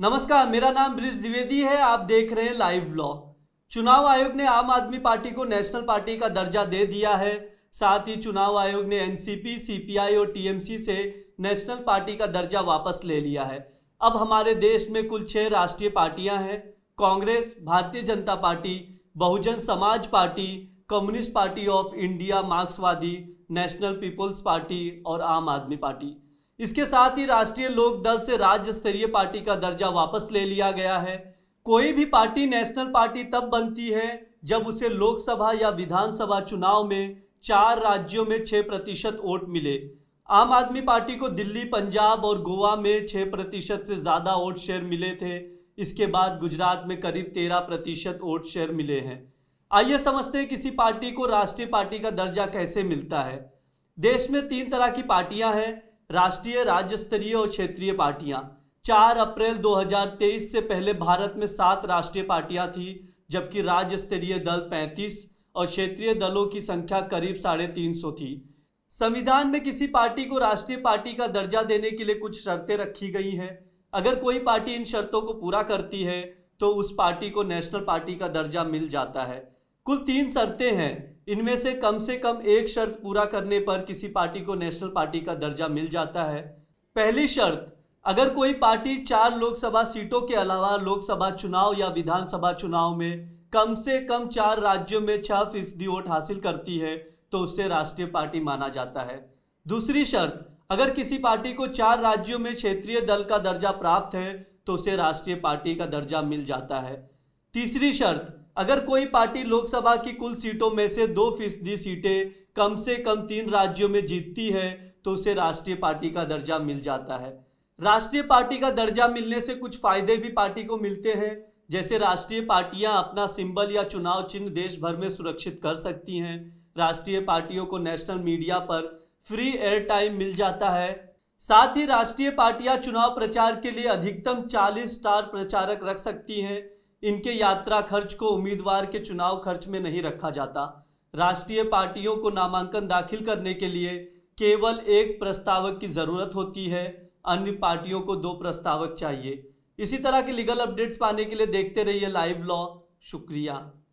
नमस्कार मेरा नाम ब्रिज द्विवेदी है आप देख रहे हैं लाइव ब्लॉग चुनाव आयोग ने आम आदमी पार्टी को नेशनल पार्टी का दर्जा दे दिया है साथ ही चुनाव आयोग ने एनसीपी, सीपीआई और टीएमसी से नेशनल पार्टी का दर्जा वापस ले लिया है अब हमारे देश में कुल छः राष्ट्रीय पार्टियां हैं कांग्रेस भारतीय जनता party Bahujan Samaj party communist party of India मार्क्सवादी नेशनल पीपुल्स पार्टी और आम आदमी पार्टी इसके साथ ही राष्ट्रीय लोक दल से राज्य स्तरीय पार्टी का दर्जा वापस ले लिया गया है कोई भी पार्टी नेशनल पार्टी तब बनती है जब उसे लोकसभा या विधानसभा चुनाव में चार राज्यों में छः प्रतिशत वोट मिले आम आदमी पार्टी को दिल्ली पंजाब और गोवा में छः प्रतिशत से ज़्यादा वोट शेयर मिले थे इसके बाद गुजरात में करीब तेरह प्रतिशत वोट शेयर मिले हैं आइए समझते हैं किसी पार्टी को राष्ट्रीय पार्टी का दर्जा कैसे मिलता है देश में तीन तरह की पार्टियां हैं राष्ट्रीय राज्य स्तरीय और क्षेत्रीय पार्टियां 4 अप्रैल 2023 से पहले भारत में सात राष्ट्रीय पार्टियां थी जबकि राज्य स्तरीय दल 35 और क्षेत्रीय दलों की संख्या करीब साढ़े तीन सौ थी संविधान में किसी पार्टी को राष्ट्रीय पार्टी का दर्जा देने के लिए कुछ शर्तें रखी गई हैं अगर कोई पार्टी इन शर्तों को पूरा करती है तो उस पार्टी को नेशनल पार्टी का दर्जा मिल जाता है कुल तीन शर्तें हैं इनमें से कम से कम एक शर्त पूरा करने पर किसी पार्टी को नेशनल पार्टी का दर्जा मिल जाता है पहली शर्त अगर कोई पार्टी चार लोकसभा सीटों के अलावा लोकसभा चुनाव या विधानसभा चुनाव में कम से कम चार राज्यों में छह फीसदी वोट हासिल करती है तो उससे राष्ट्रीय पार्टी माना जाता है दूसरी शर्त अगर किसी पार्टी को चार राज्यों में क्षेत्रीय दल का दर्जा प्राप्त है तो उसे राष्ट्रीय पार्टी का दर्जा मिल जाता है तीसरी शर्त अगर कोई पार्टी लोकसभा की कुल सीटों में से दो फीसदी सीटें कम से कम तीन राज्यों में जीतती है तो उसे राष्ट्रीय पार्टी का दर्जा मिल जाता है राष्ट्रीय पार्टी का दर्जा मिलने से कुछ फायदे भी पार्टी को मिलते हैं जैसे राष्ट्रीय पार्टियां अपना सिंबल या चुनाव चिन्ह देश भर में सुरक्षित कर सकती हैं राष्ट्रीय पार्टियों को नेशनल मीडिया पर फ्री एयर टाइम मिल जाता है साथ ही राष्ट्रीय पार्टियां चुनाव प्रचार के लिए अधिकतम 40 स्टार प्रचारक रख सकती हैं इनके यात्रा खर्च को उम्मीदवार के चुनाव खर्च में नहीं रखा जाता राष्ट्रीय पार्टियों को नामांकन दाखिल करने के लिए केवल एक प्रस्तावक की ज़रूरत होती है अन्य पार्टियों को दो प्रस्तावक चाहिए इसी तरह के लीगल अपडेट्स पाने के लिए देखते रहिए लाइव लॉ शुक्रिया